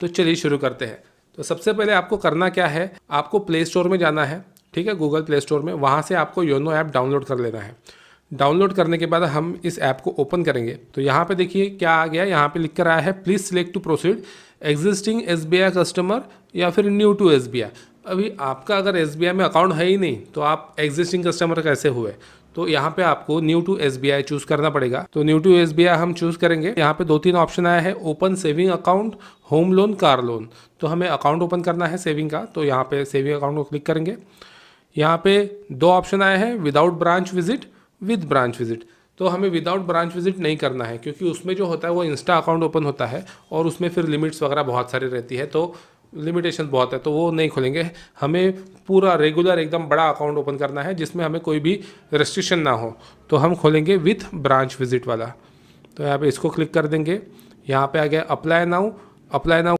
तो चलिए शुरू करते हैं तो सबसे पहले आपको करना क्या है आपको प्ले स्टोर में जाना है ठीक है गूगल प्ले स्टोर में वहाँ से आपको योनो ऐप डाउनलोड कर लेना है डाउनलोड करने के बाद हम इस ऐप को ओपन करेंगे तो यहाँ पे देखिए क्या आ गया यहाँ पे लिख कर आया है please select to proceed existing as customer या फिर न्यू टू एस अभी आपका अगर एस में अकाउंट है ही नहीं तो आप एग्जिस्टिंग कस्टमर कैसे हुए तो यहाँ पे आपको न्यू टू एस चूज करना पड़ेगा तो न्यू टू एस हम चूज करेंगे यहाँ पे दो तीन ऑप्शन आया है open saving account home loan car loan तो हमें अकाउंट ओपन करना है सेविंग का तो यहाँ पे सेविंग अकाउंट को क्लिक करेंगे यहाँ पे दो ऑप्शन आए हैं without branch visit with branch visit तो हमें विदाउट ब्रांच विजिट नहीं करना है क्योंकि उसमें जो होता है वो इंस्टा अकाउंट ओपन होता है और उसमें फिर लिमिट्स वगैरह बहुत सारी रहती है तो लिमिटेशन बहुत है तो वो नहीं खुलेंगे हमें पूरा रेगुलर एकदम बड़ा अकाउंट ओपन करना है जिसमें हमें कोई भी रेस्ट्रिक्शन ना हो तो हम खोलेंगे विथ ब्रांच विजिट वाला तो यहाँ पे इसको क्लिक कर देंगे यहाँ पे आ गया अप्लाई नाउ अप्लाई नाउ